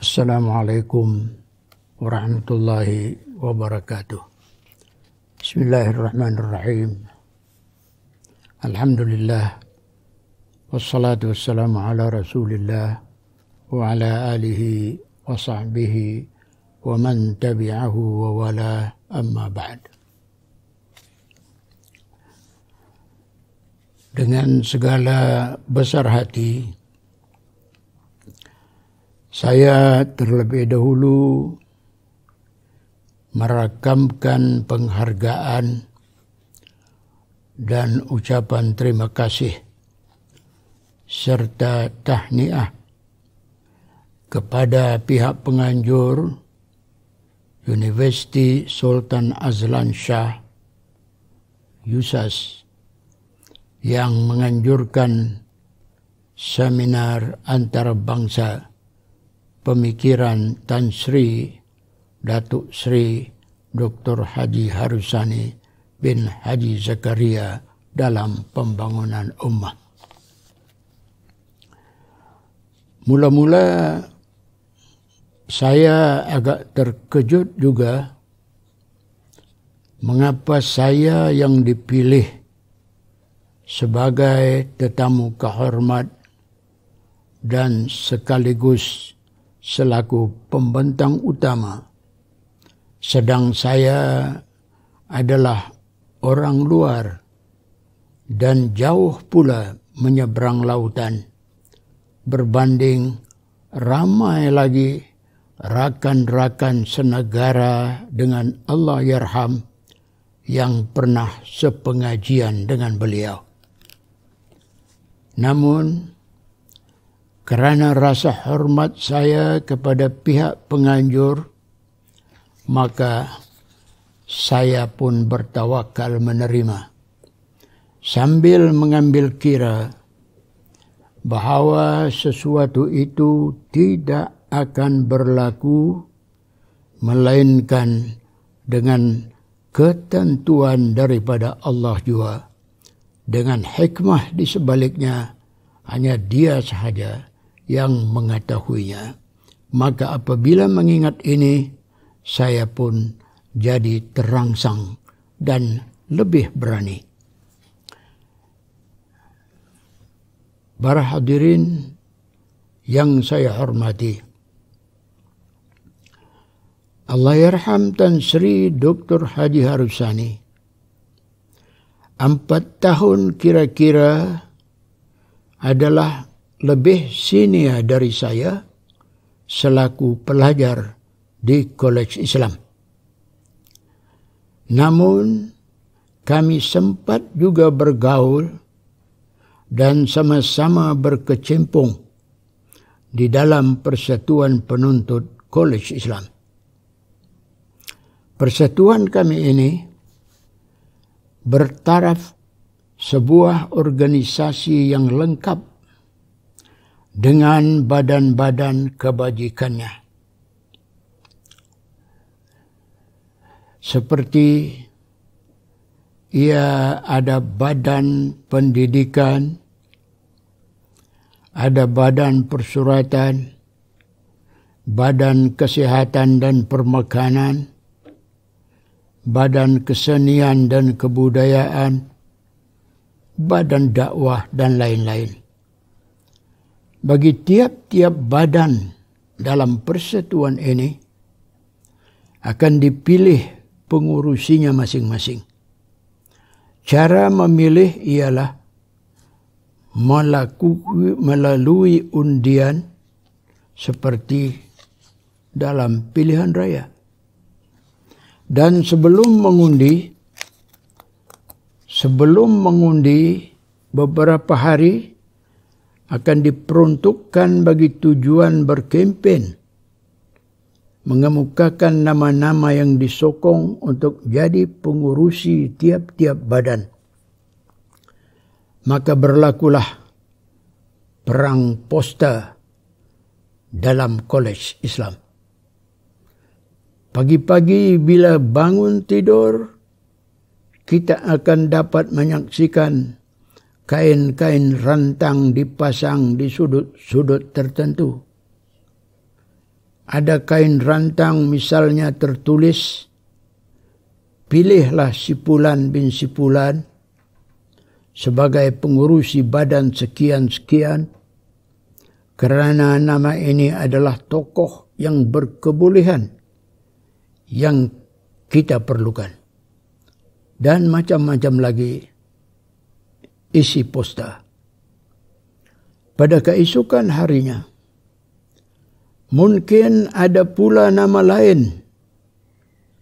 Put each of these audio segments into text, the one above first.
Assalamualaikum warahmatullahi wabarakatuh. Bismillahirrahmanirrahim. Alhamdulillah. Wassalatu wassalamu ala rasulillah wa ala alihi wa sahbihi wa man tabi'ahu wa wala amma ba'd. Dengan segala besar hati, saya terlebih dahulu merakamkan penghargaan dan ucapan terima kasih serta tahniah kepada pihak penganjur Universiti Sultan Azlan Shah USAS yang menganjurkan seminar antarbangsa bangsa pemikiran Tan Sri Datuk Sri Dr. Haji Harusani bin Haji Zakaria dalam pembangunan ummah. Mula-mula saya agak terkejut juga mengapa saya yang dipilih sebagai tetamu kehormat dan sekaligus selaku pembentang utama. Sedang saya adalah orang luar dan jauh pula menyeberang lautan berbanding ramai lagi rakan-rakan senegara dengan Allah Yerham yang pernah sepengajian dengan beliau. Namun, Kerana rasa hormat saya kepada pihak penganjur, maka saya pun bertawakal menerima. Sambil mengambil kira bahwa sesuatu itu tidak akan berlaku melainkan dengan ketentuan daripada Allah jua dengan hikmah di sebaliknya hanya dia sahaja yang mengetahuinya. Maka apabila mengingat ini, saya pun jadi terangsang dan lebih berani. Para hadirin yang saya hormati, Allah yarham Tan Sri Dr. Haji Harusani. Empat tahun kira-kira adalah lebih senior dari saya selaku pelajar di Kolej Islam. Namun, kami sempat juga bergaul dan sama-sama berkecimpung di dalam persatuan penuntut Kolej Islam. Persatuan kami ini bertaraf sebuah organisasi yang lengkap dengan badan-badan kebajikannya. Seperti ia ada badan pendidikan, ada badan persuratan, badan kesihatan dan permakanan, badan kesenian dan kebudayaan, badan dakwah dan lain-lain. bagi tiap-tiap badan dalam persatuan ini akan dipilih pengurusinya masing-masing. Cara memilih ialah melalui undian seperti dalam pilihan raya. Dan sebelum mengundi, sebelum mengundi beberapa hari akan diperuntukkan bagi tujuan berkempen mengemukakan nama-nama yang disokong untuk jadi pengurusi tiap-tiap badan maka berlakulah perang poster dalam kolej Islam pagi-pagi bila bangun tidur kita akan dapat menyaksikan kain-kain rantang dipasang di sudut-sudut tertentu. Ada kain rantang misalnya tertulis, pilihlah sipulan bin sipulan sebagai pengurusi badan sekian-sekian, kerana nama ini adalah tokoh yang berkebolehan yang kita perlukan. Dan macam-macam lagi isi posta. Pada keesokan harinya, mungkin ada pula nama lain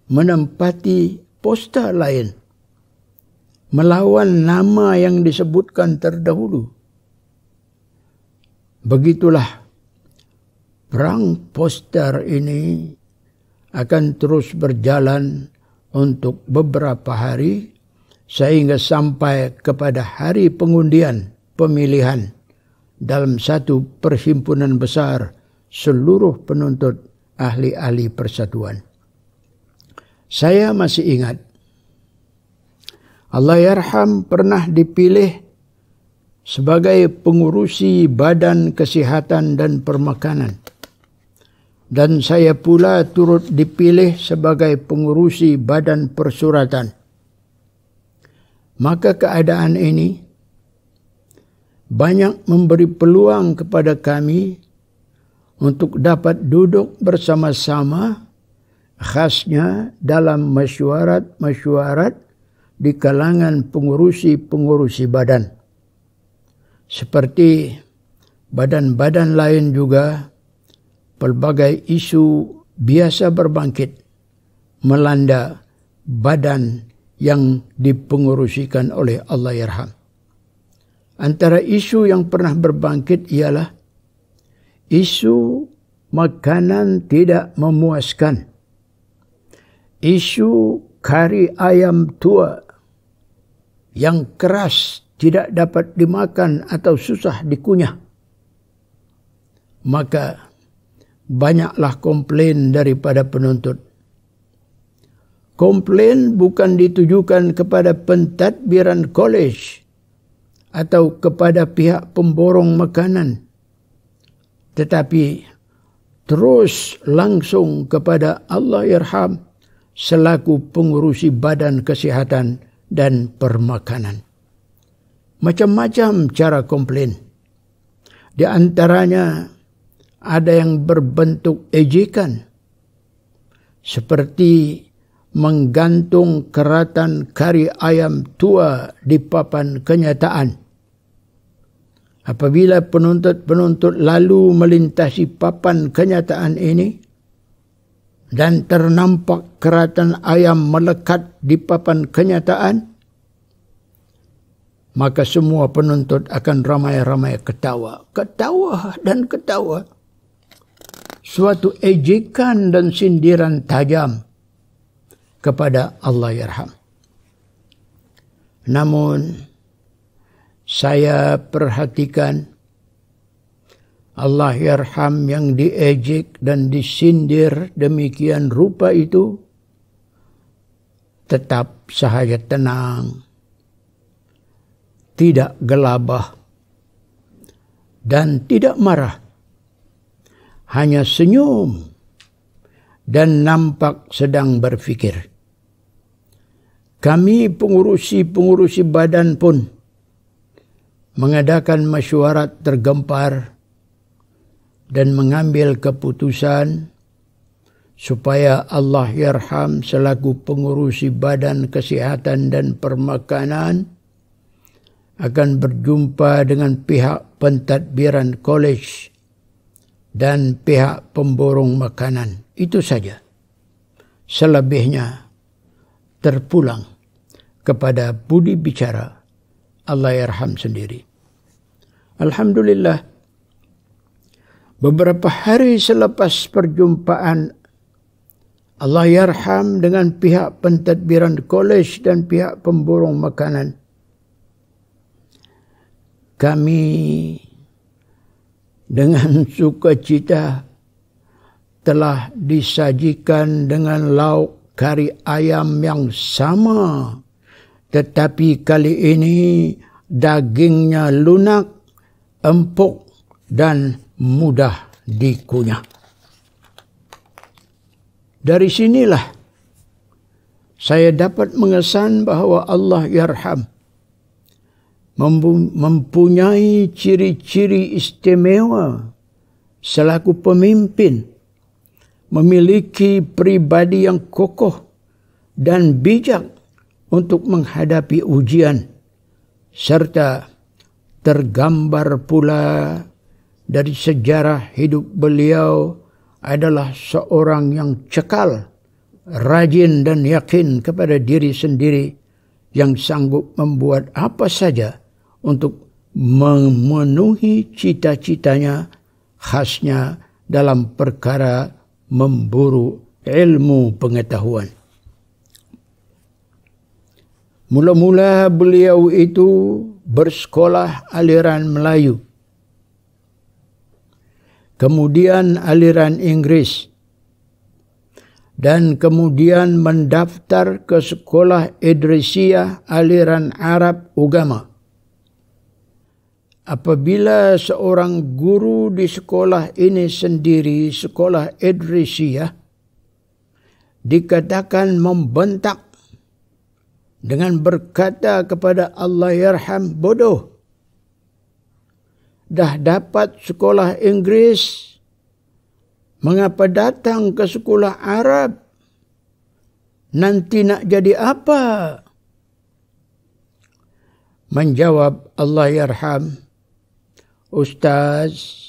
menempati posta lain melawan nama yang disebutkan terdahulu. Begitulah perang poster ini akan terus berjalan untuk beberapa hari sehingga sampai kepada hari pengundian pemilihan dalam satu perhimpunan besar seluruh penuntut ahli-ahli persatuan. Saya masih ingat Allah Yarham pernah dipilih sebagai pengurusi Badan Kesehatan dan Permakanan. Dan saya pula turut dipilih sebagai pengurusi Badan Persuratan maka keadaan ini banyak memberi peluang kepada kami untuk dapat duduk bersama-sama khasnya dalam mesyuarat-mesyuarat di kalangan pengurusi-pengurusi badan. Seperti badan-badan lain juga pelbagai isu biasa berbangkit melanda badan yang dipengurusikan oleh Allah Yarham. Antara isu yang pernah berbangkit ialah isu makanan tidak memuaskan, isu kari ayam tua yang keras tidak dapat dimakan atau susah dikunyah. Maka banyaklah komplain daripada penuntut Komplain bukan ditujukan kepada pentadbiran college atau kepada pihak pemborong makanan, tetapi terus langsung kepada Allah Irham selaku pengurusi badan kesehatan dan permakanan. Macam-macam cara komplain. Di antaranya ada yang berbentuk ejekan seperti menggantung keratan kari ayam tua di papan kenyataan. Apabila penuntut-penuntut lalu melintasi papan kenyataan ini dan ternampak keratan ayam melekat di papan kenyataan, maka semua penuntut akan ramai-ramai ketawa. Ketawa dan ketawa. Suatu ejekan dan sindiran tajam. kepada Allah Yarham. Namun saya perhatikan Allah Yarham yang diejek dan disindir demikian rupa itu tetap sahaja tenang, tidak gelabah, dan tidak marah. Hanya senyum dan nampak sedang berfikir. Kami pengurusi-pengurusi badan pun mengadakan mesyuarat tergempar dan mengambil keputusan supaya Allah Yarham selaku pengurusi badan kesihatan dan permakanan akan berjumpa dengan pihak pentadbiran college dan pihak pemborong makanan. Itu saja. Selebihnya terpulang kepada budi bicara Allah Yarham sendiri. Alhamdulillah, beberapa hari selepas perjumpaan Allah Yarham dengan pihak pentadbiran kolej dan pihak pemborong makanan, kami dengan sukacita telah disajikan dengan lauk kari ayam yang sama. Tetapi kali ini dagingnya lunak, empuk dan mudah dikunyah. Dari sinilah saya dapat mengesan bahawa Allah Yarham mempunyai ciri-ciri istimewa selaku pemimpin. memiliki pribadi yang kokoh dan bijak untuk menghadapi ujian, serta tergambar pula dari sejarah hidup beliau adalah seorang yang cekal, rajin dan yakin kepada diri sendiri yang sanggup membuat apa saja untuk memenuhi cita-citanya khasnya dalam perkara memburu ilmu pengetahuan. Mula-mula beliau itu bersekolah aliran Melayu. Kemudian aliran Inggris. Dan kemudian mendaftar ke sekolah Idrisiyah aliran Arab Ugama apabila seorang guru di sekolah ini sendiri, sekolah Edrisia, dikatakan membentak dengan berkata kepada Allah Yarham, bodoh. Dah dapat sekolah Inggris, mengapa datang ke sekolah Arab? Nanti nak jadi apa? Menjawab Allah Yarham, Ustaz,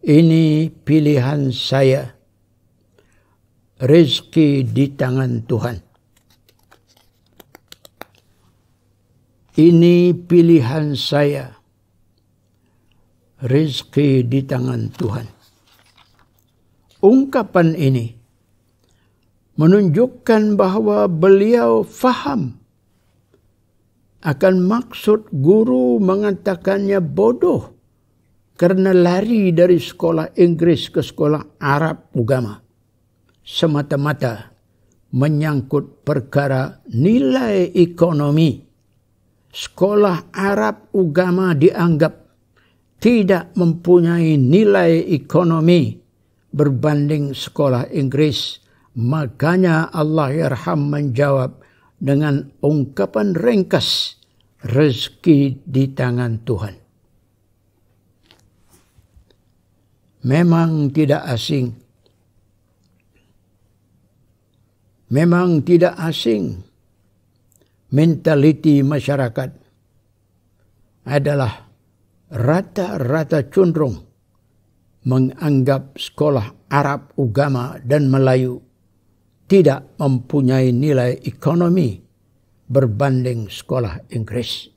ini pilihan saya. Rezeki di tangan Tuhan. Ini pilihan saya. Rezeki di tangan Tuhan. Ungkapan ini menunjukkan bahwa beliau faham akan maksud guru mengatakannya bodoh karena lari dari sekolah Inggris ke sekolah Arab agama. Semata-mata menyangkut perkara nilai ekonomi. Sekolah Arab agama dianggap tidak mempunyai nilai ekonomi berbanding sekolah Inggris. Makanya Allah Yarham menjawab dengan ungkapan ringkas, rezeki di tangan Tuhan. memang tidak asing. Memang tidak asing mentaliti masyarakat adalah rata-rata cenderung menganggap sekolah Arab, Ugama, dan Melayu tidak mempunyai nilai ekonomi berbanding sekolah Inggris.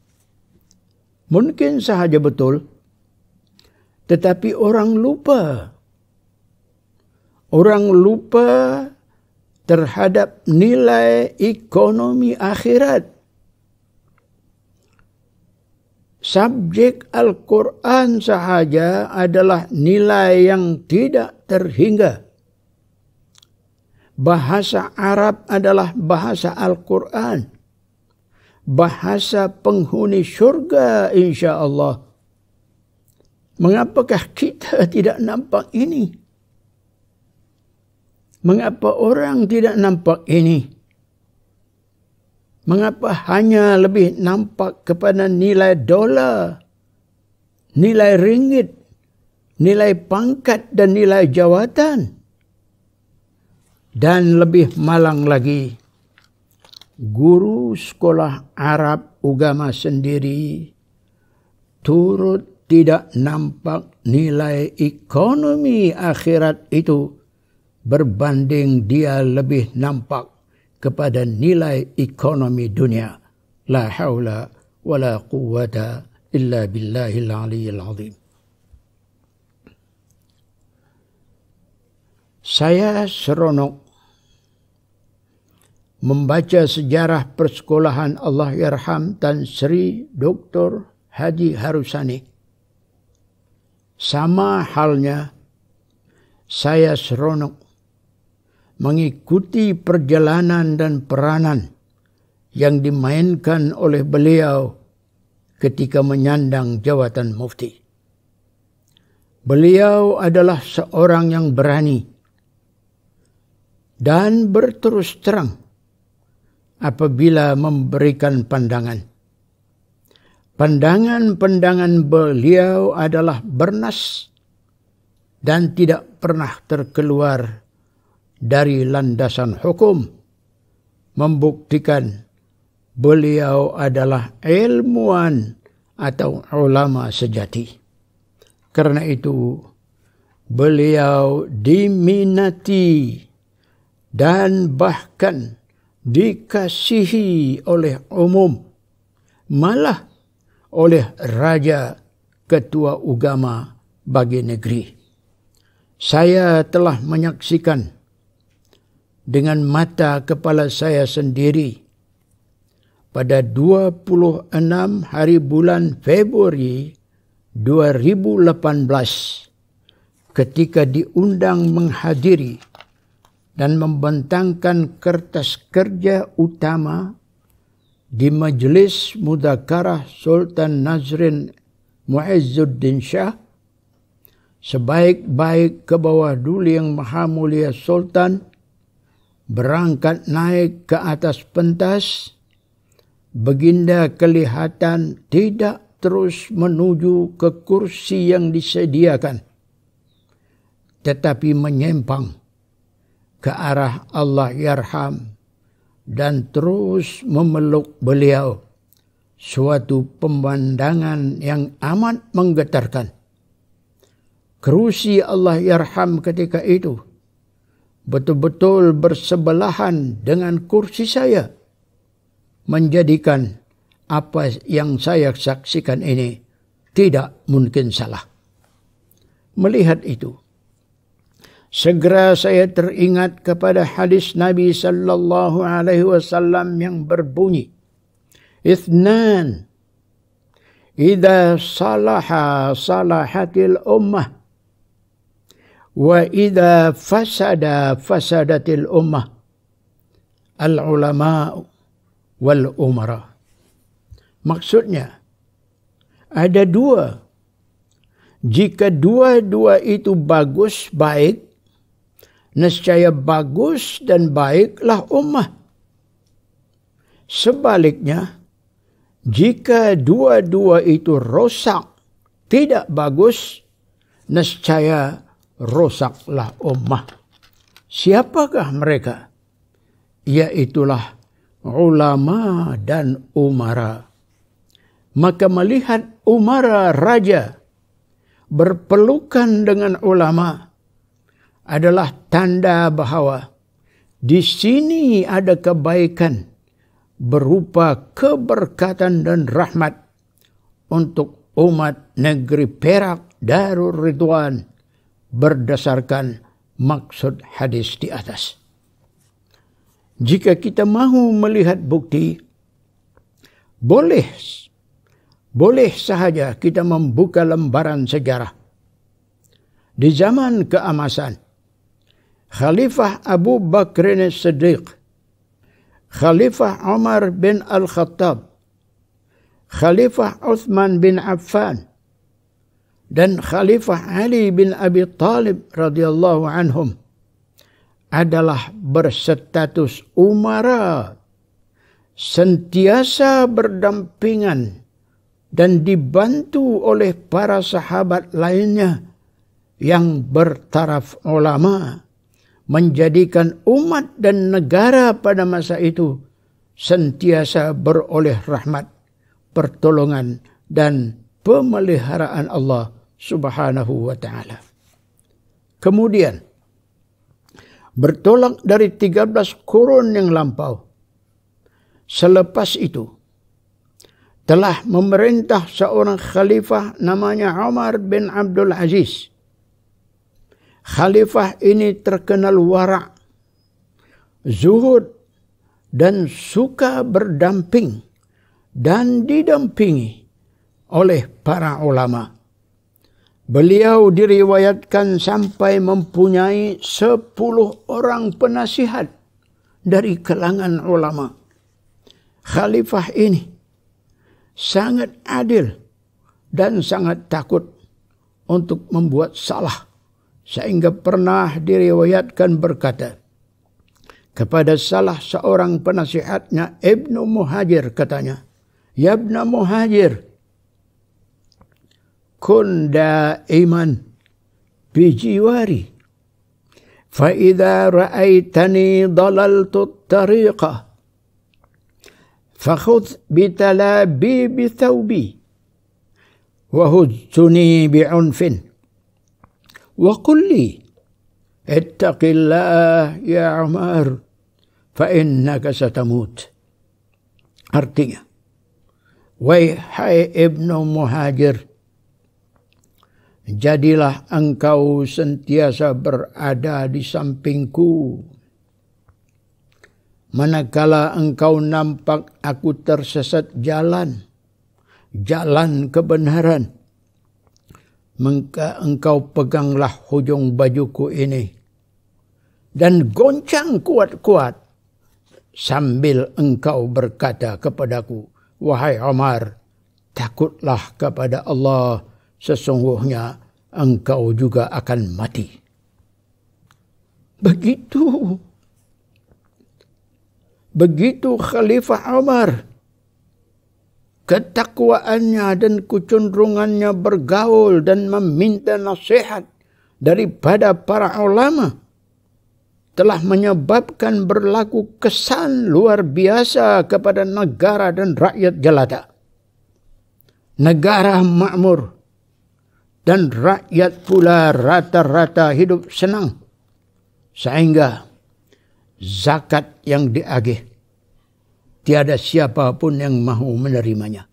Mungkin sahaja betul tetapi orang lupa. Orang lupa terhadap nilai ekonomi akhirat. Subjek Al-Quran sahaja adalah nilai yang tidak terhingga. Bahasa Arab adalah bahasa Al-Quran. Bahasa penghuni syurga insya Allah Mengapakah kita tidak nampak ini? Mengapa orang tidak nampak ini? Mengapa hanya lebih nampak kepada nilai dolar, nilai ringgit, nilai pangkat dan nilai jawatan? Dan lebih malang lagi, guru sekolah Arab agama sendiri turut tidak nampak nilai ekonomi akhirat itu berbanding dia lebih nampak kepada nilai ekonomi dunia. La haula wa la quwata illa billahil aliyyil azim. Saya seronok membaca sejarah persekolahan Allah Yarham Tan Sri Dr. Haji Harusani sama halnya saya seronok mengikuti perjalanan dan peranan yang dimainkan oleh beliau ketika menyandang jawatan mufti. Beliau adalah seorang yang berani dan berterus terang apabila memberikan pandangan. Pandangan-pandangan beliau adalah bernas dan tidak pernah terkeluar dari landasan hukum. Membuktikan beliau adalah ilmuwan atau ulama sejati. Karena itu beliau diminati dan bahkan dikasihi oleh umum. Malah oleh Raja Ketua Ugama bagi negeri. Saya telah menyaksikan dengan mata kepala saya sendiri pada 26 hari bulan Februari 2018 ketika diundang menghadiri dan membentangkan kertas kerja utama di majelis mudakarah Sultan Nazrin Muizzuddin Shah sebaik-baik ke bawah duli yang maha mulia Sultan berangkat naik ke atas pentas Baginda kelihatan tidak terus menuju ke kursi yang disediakan tetapi menyempang ke arah Allah Yarham dan terus memeluk beliau. Suatu pemandangan yang amat menggetarkan. Kerusi Allah Yarham ketika itu betul-betul bersebelahan dengan kursi saya. Menjadikan apa yang saya saksikan ini tidak mungkin salah. Melihat itu, Segera saya teringat kepada hadis Nabi sallallahu alaihi wasallam yang berbunyi Ithnan Ida salaha salahatil ummah wa ida fasada fasadatil ummah al ulama wal umara Maksudnya ada dua jika dua-dua itu bagus baik Nescaya bagus dan baiklah ummah. Sebaliknya, jika dua-dua itu rosak, tidak bagus, nescaya rosaklah ummah. Siapakah mereka? Iaitulah ulama dan umara. Maka melihat umara raja berpelukan dengan ulama adalah tanda bahawa di sini ada kebaikan berupa keberkatan dan rahmat untuk umat negeri Perak Darul Ridwan berdasarkan maksud hadis di atas. Jika kita mahu melihat bukti, boleh boleh sahaja kita membuka lembaran sejarah. Di zaman keamasan. Khalifah Abu Bakr Siddiq, Khalifah Umar bin Al-Khattab, Khalifah Uthman bin Affan, dan Khalifah Ali bin Abi Talib radhiyallahu anhum adalah berstatus umara, sentiasa berdampingan dan dibantu oleh para sahabat lainnya yang bertaraf ulama menjadikan umat dan negara pada masa itu sentiasa beroleh rahmat, pertolongan dan pemeliharaan Allah Subhanahu wa taala. Kemudian bertolak dari 13 kurun yang lampau. Selepas itu telah memerintah seorang khalifah namanya Umar bin Abdul Aziz Khalifah ini terkenal warak, zuhud, dan suka berdamping dan didampingi oleh para ulama. Beliau diriwayatkan sampai mempunyai sepuluh orang penasihat dari kalangan ulama. Khalifah ini sangat adil dan sangat takut untuk membuat salah sehingga pernah diriwayatkan berkata kepada salah seorang penasihatnya Ibnu Muhajir katanya Ya Ibnu Muhajir kun daiman bijiwari fa idza ra'aitani dalaltu tariqa فخذ بتلابيب ثوبي وهجني بعنف وقل لي اتق الله يا Umar فإنك ستموت satamut artinya wahai ibnu jadilah engkau sentiasa berada di sampingku manakala engkau nampak aku tersesat jalan jalan kebenaran Mengka engkau peganglah hujung bajuku ini dan goncang kuat-kuat sambil engkau berkata kepadaku wahai Umar takutlah kepada Allah sesungguhnya engkau juga akan mati begitu begitu khalifah Umar ketakwaannya dan kecenderungannya bergaul dan meminta nasihat daripada para ulama telah menyebabkan berlaku kesan luar biasa kepada negara dan rakyat jelata. Negara makmur dan rakyat pula rata-rata hidup senang. Sehingga zakat yang diagih Tiada siapapun yang mahu menerimanya.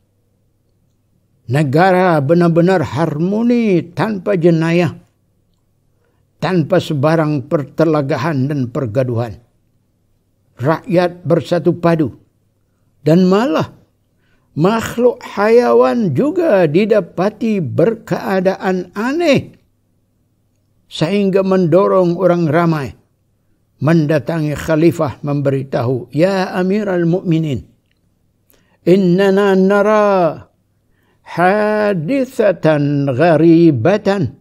Negara benar-benar harmoni tanpa jenayah, tanpa sebarang pertelagahan dan pergaduhan. Rakyat bersatu padu dan malah makhluk hayawan juga didapati berkeadaan aneh sehingga mendorong orang ramai mendatangi khalifah memberitahu, Ya amiral Mukminin, innana nara hadithatan gharibatan.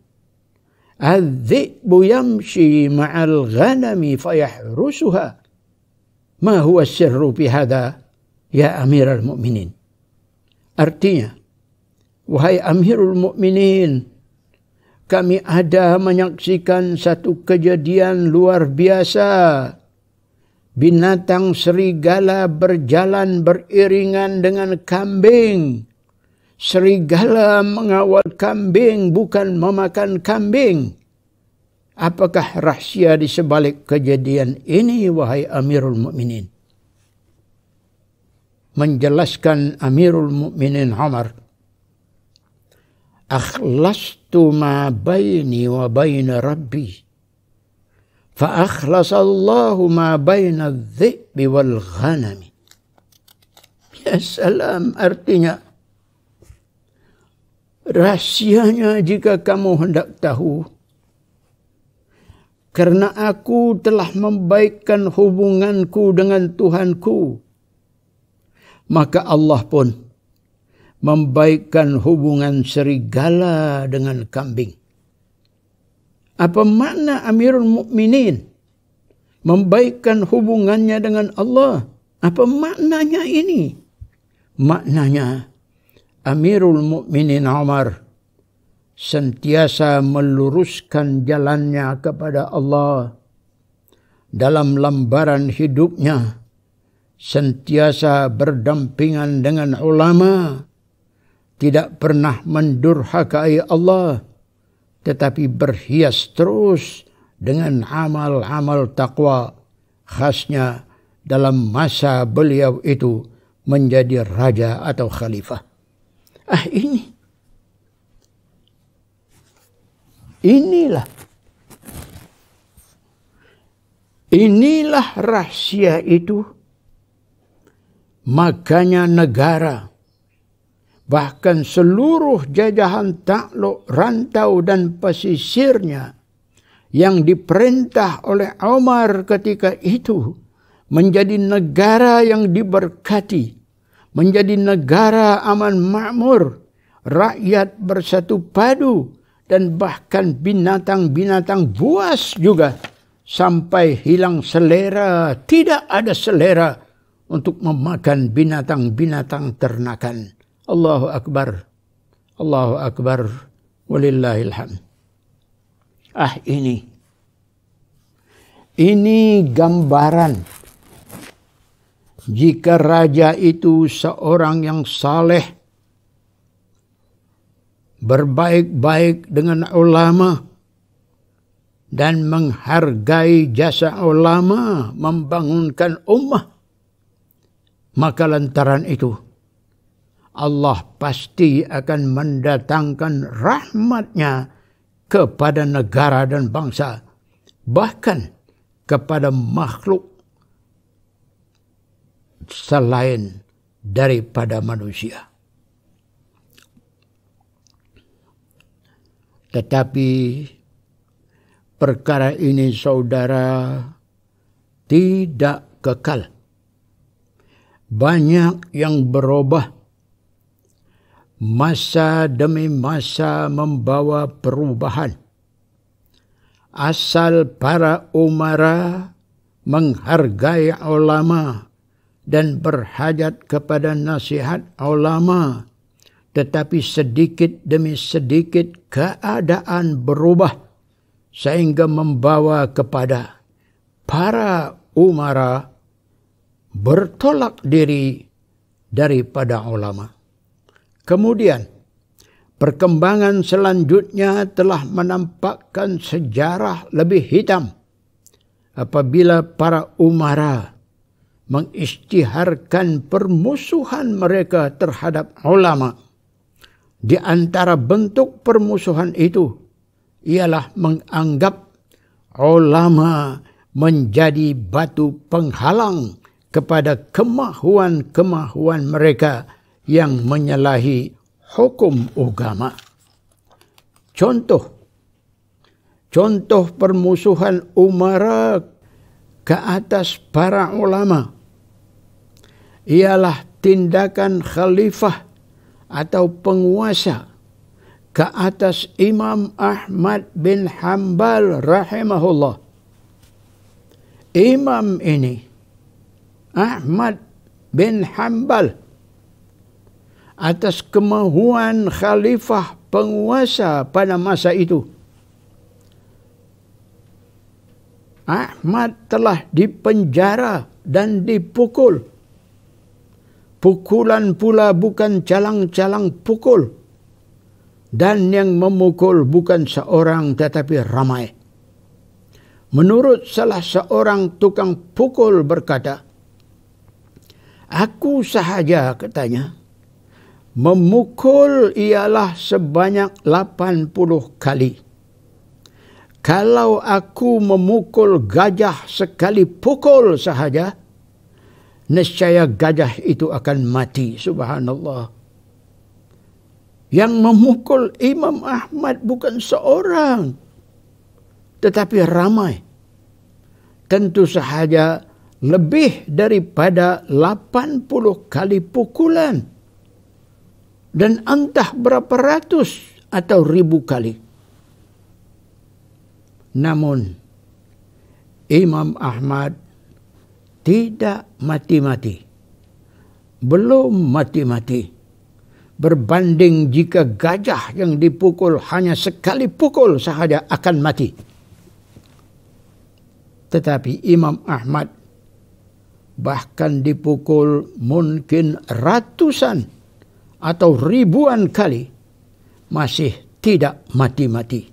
الذئب يمشي مع الغنم فيحرسها ما هو السر في هذا يا أمير المؤمنين artinya wahai Amirul Mukminin kami ada menyaksikan satu kejadian luar biasa. Binatang serigala berjalan beriringan dengan kambing. Serigala mengawal kambing bukan memakan kambing. Apakah rahsia di sebalik kejadian ini wahai Amirul Mukminin? Menjelaskan Amirul Mukminin Umar akhlastu ma baini wa baina rabbi fa akhlasallahu ma baina dhibi wal ghanami ya salam artinya rahasianya jika kamu hendak tahu karena aku telah membaikkan hubunganku dengan Tuhanku maka Allah pun membaikkan hubungan serigala dengan kambing. Apa makna Amirul Mukminin membaikkan hubungannya dengan Allah? Apa maknanya ini? Maknanya Amirul Mukminin Umar sentiasa meluruskan jalannya kepada Allah dalam lembaran hidupnya sentiasa berdampingan dengan ulama tidak pernah mendurhakai Allah tetapi berhias terus dengan amal-amal takwa khasnya dalam masa beliau itu menjadi raja atau khalifah. Ah ini. Inilah. Inilah rahasia itu. Makanya negara bahkan seluruh jajahan takluk rantau dan pesisirnya yang diperintah oleh Umar ketika itu menjadi negara yang diberkati, menjadi negara aman makmur, rakyat bersatu padu, dan bahkan binatang-binatang buas juga sampai hilang selera, tidak ada selera untuk memakan binatang-binatang ternakan. Allahu Akbar. Allahu Akbar. Walillahilham. Ah ini. Ini gambaran. Jika raja itu seorang yang saleh, berbaik-baik dengan ulama, dan menghargai jasa ulama membangunkan ummah. Maka lantaran itu Allah pasti akan mendatangkan rahmatnya kepada negara dan bangsa, bahkan kepada makhluk selain daripada manusia. Tetapi perkara ini saudara tidak kekal. Banyak yang berubah masa demi masa membawa perubahan. Asal para umara menghargai ulama dan berhajat kepada nasihat ulama, tetapi sedikit demi sedikit keadaan berubah sehingga membawa kepada para umara bertolak diri daripada ulama. Kemudian, perkembangan selanjutnya telah menampakkan sejarah lebih hitam apabila para umara mengistiharkan permusuhan mereka terhadap ulama. Di antara bentuk permusuhan itu ialah menganggap ulama menjadi batu penghalang kepada kemahuan-kemahuan mereka yang menyalahi hukum agama. Contoh contoh permusuhan Umar ke atas para ulama ialah tindakan khalifah atau penguasa ke atas Imam Ahmad bin Hanbal rahimahullah. Imam ini Ahmad bin Hanbal atas kemahuan khalifah penguasa pada masa itu. Ahmad telah dipenjara dan dipukul. Pukulan pula bukan calang-calang pukul. Dan yang memukul bukan seorang tetapi ramai. Menurut salah seorang tukang pukul berkata, Aku sahaja katanya, memukul ialah sebanyak 80 kali. Kalau aku memukul gajah sekali pukul sahaja, nescaya gajah itu akan mati. Subhanallah. Yang memukul Imam Ahmad bukan seorang, tetapi ramai. Tentu sahaja lebih daripada 80 kali pukulan. 80 dan antah berapa ratus atau ribu kali. Namun, Imam Ahmad tidak mati-mati. Belum mati-mati. Berbanding jika gajah yang dipukul hanya sekali pukul sahaja akan mati. Tetapi Imam Ahmad bahkan dipukul mungkin ratusan atau ribuan kali masih tidak mati-mati.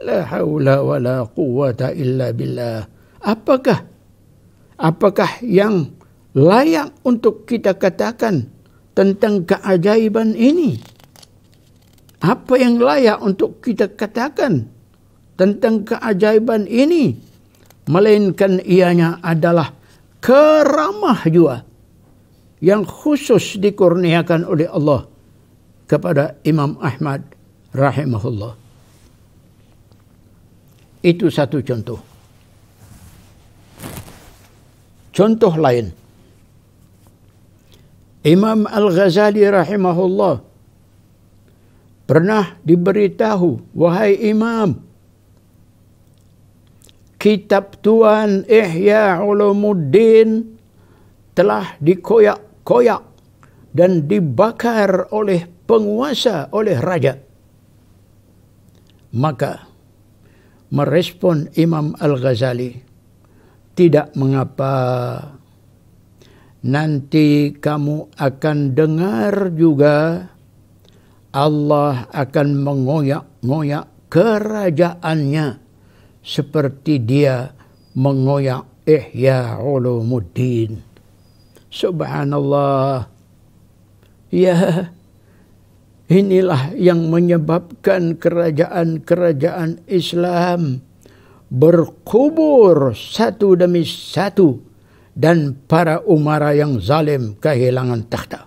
La haula wala quwata illa billah. Apakah apakah yang layak untuk kita katakan tentang keajaiban ini? Apa yang layak untuk kita katakan tentang keajaiban ini? Melainkan ianya adalah keramah jua yang khusus dikurniakan oleh Allah kepada Imam Ahmad rahimahullah. Itu satu contoh. Contoh lain. Imam Al-Ghazali rahimahullah pernah diberitahu, wahai imam, kitab Tuan Ihya Ulumuddin telah dikoyak koyak dan dibakar oleh penguasa, oleh raja. Maka merespon Imam Al-Ghazali, tidak mengapa nanti kamu akan dengar juga Allah akan mengoyak-ngoyak kerajaannya seperti dia mengoyak Ihya Ulumuddin. Subhanallah. Ya, inilah yang menyebabkan kerajaan-kerajaan Islam berkubur satu demi satu dan para umara yang zalim kehilangan takhta.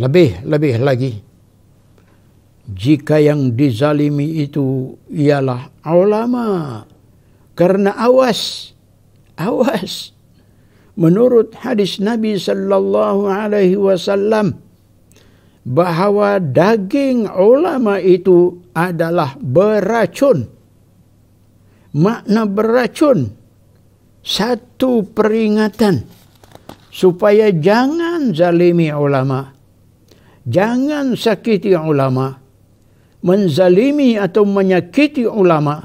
Lebih-lebih lagi, jika yang dizalimi itu ialah ulama, karena awas, awas, menurut hadis Nabi sallallahu alaihi wasallam bahawa daging ulama itu adalah beracun. Makna beracun satu peringatan supaya jangan zalimi ulama. Jangan sakiti ulama. Menzalimi atau menyakiti ulama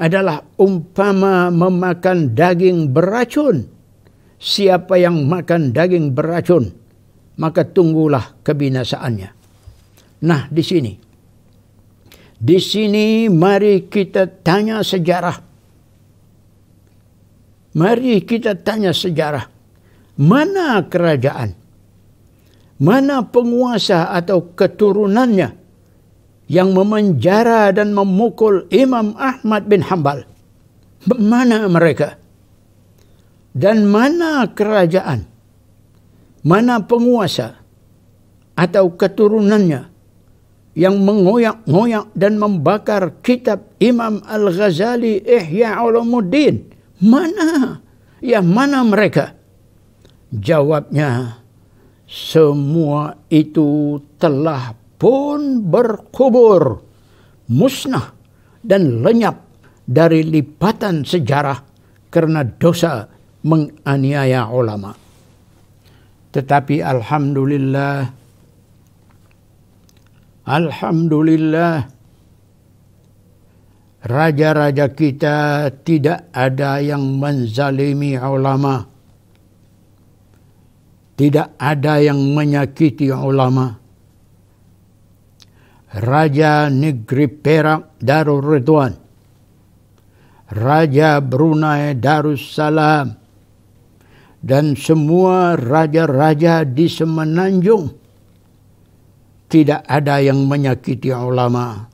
adalah umpama memakan daging beracun siapa yang makan daging beracun maka tunggulah kebinasaannya nah di sini di sini mari kita tanya sejarah mari kita tanya sejarah mana kerajaan mana penguasa atau keturunannya yang memenjara dan memukul Imam Ahmad bin Hanbal mana mereka dan mana kerajaan, mana penguasa atau keturunannya yang mengoyak-ngoyak dan membakar kitab Imam Al-Ghazali Ihya Ulumuddin. Mana? Ya mana mereka? Jawabnya, semua itu telah pun berkubur, musnah dan lenyap dari lipatan sejarah karena dosa menganiaya ulama. Tetapi alhamdulillah alhamdulillah raja-raja kita tidak ada yang menzalimi ulama. Tidak ada yang menyakiti ulama. Raja negeri Perak Darul Ridwan. Raja Brunei Darussalam dan semua raja-raja di semenanjung. Tidak ada yang menyakiti ulama.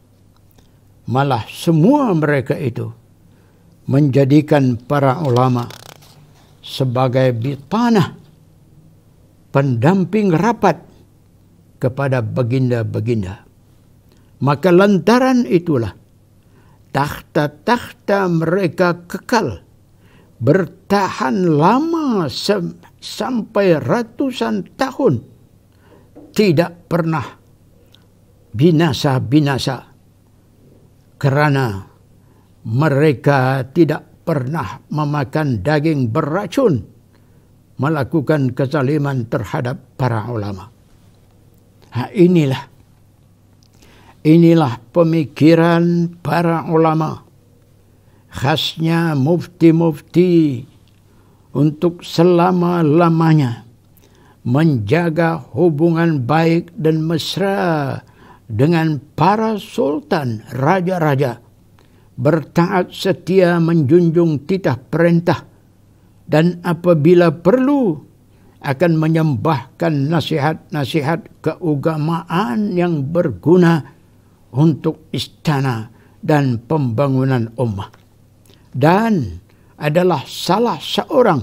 Malah semua mereka itu menjadikan para ulama sebagai bitanah pendamping rapat kepada baginda-baginda. Maka lantaran itulah takhta-takhta mereka kekal bertahan lama sampai ratusan tahun tidak pernah binasa-binasa kerana mereka tidak pernah memakan daging beracun melakukan kezaliman terhadap para ulama. Ha, inilah inilah pemikiran para ulama khasnya mufti-mufti untuk selama-lamanya menjaga hubungan baik dan mesra dengan para sultan raja-raja bertaat setia menjunjung titah perintah dan apabila perlu akan menyembahkan nasihat-nasihat keagamaan yang berguna untuk istana dan pembangunan ummah dan adalah salah seorang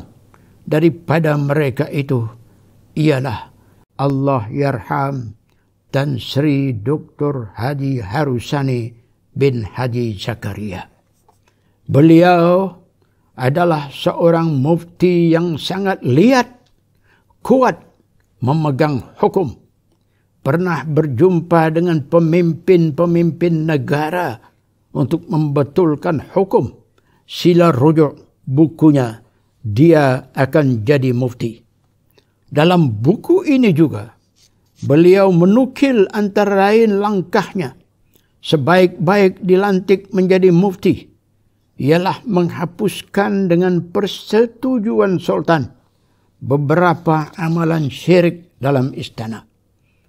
daripada mereka itu ialah Allah Yarham dan Sri Dr. Haji Harusani bin Haji Zakaria. Beliau adalah seorang mufti yang sangat lihat kuat memegang hukum. Pernah berjumpa dengan pemimpin-pemimpin negara untuk membetulkan hukum sila rujuk bukunya dia akan jadi mufti. Dalam buku ini juga beliau menukil antara lain langkahnya sebaik-baik dilantik menjadi mufti ialah menghapuskan dengan persetujuan sultan beberapa amalan syirik dalam istana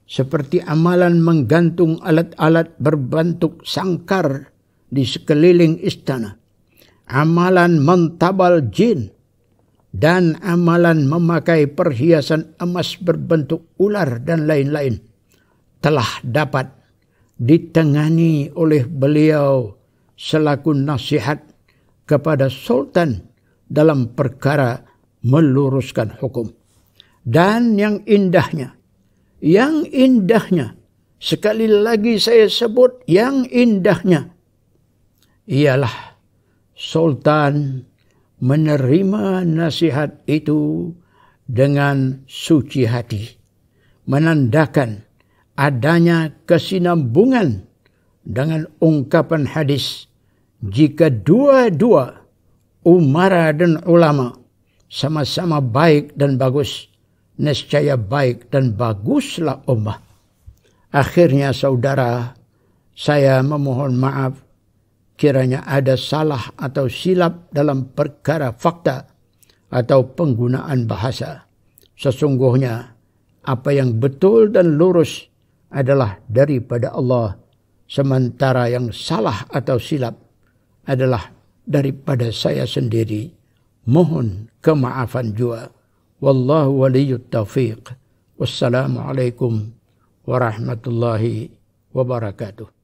seperti amalan menggantung alat-alat berbentuk sangkar di sekeliling istana amalan mentabal jin dan amalan memakai perhiasan emas berbentuk ular dan lain-lain telah dapat ditangani oleh beliau selaku nasihat kepada sultan dalam perkara meluruskan hukum dan yang indahnya yang indahnya sekali lagi saya sebut yang indahnya ialah Sultan menerima nasihat itu dengan suci hati, menandakan adanya kesinambungan dengan ungkapan hadis jika dua-dua umara dan ulama sama-sama baik dan bagus niscaya baik dan baguslah ummah akhirnya saudara saya memohon maaf kiranya ada salah atau silap dalam perkara fakta atau penggunaan bahasa. Sesungguhnya apa yang betul dan lurus adalah daripada Allah, sementara yang salah atau silap adalah daripada saya sendiri. Mohon kemaafan jua. Wallahu waliyut taufiq. Wassalamualaikum warahmatullahi wabarakatuh.